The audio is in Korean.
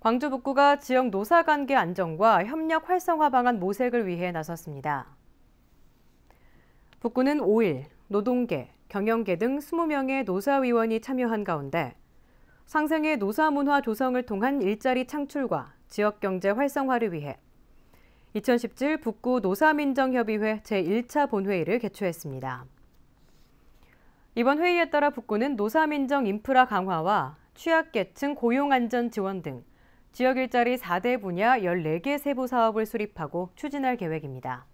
광주 북구가 지역 노사 관계 안정과 협력 활성화 방안 모색을 위해 나섰습니다. 북구는 5일 노동계, 경영계 등 20명의 노사위원이 참여한 가운데 상생의 노사 문화 조성을 통한 일자리 창출과 지역 경제 활성화를 위해 2017 북구 노사민정협의회 제1차 본회의를 개최했습니다. 이번 회의에 따라 북구는 노사민정 인프라 강화와 취약계층 고용 안전 지원 등 지역 일자리 4대 분야 14개 세부 사업을 수립하고 추진할 계획입니다.